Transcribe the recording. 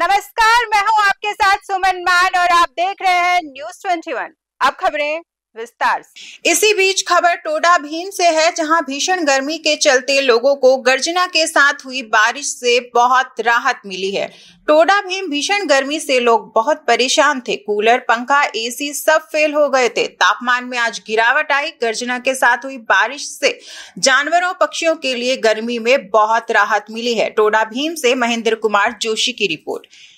नमस्कार मैं हूं आपके साथ सुमन मान और आप देख रहे हैं न्यूज 21 अब खबरें विस्तार इसी बीच खबर टोडा भीम से है जहां भीषण गर्मी के चलते लोगों को गर्जना के साथ हुई बारिश से बहुत राहत मिली है टोडा भीम भीषण गर्मी से लोग बहुत परेशान थे कूलर पंखा एसी सब फेल हो गए थे तापमान में आज गिरावट आई गर्जना के साथ हुई बारिश से जानवरों पक्षियों के लिए गर्मी में बहुत राहत मिली है टोडा भीम से महेंद्र कुमार जोशी की रिपोर्ट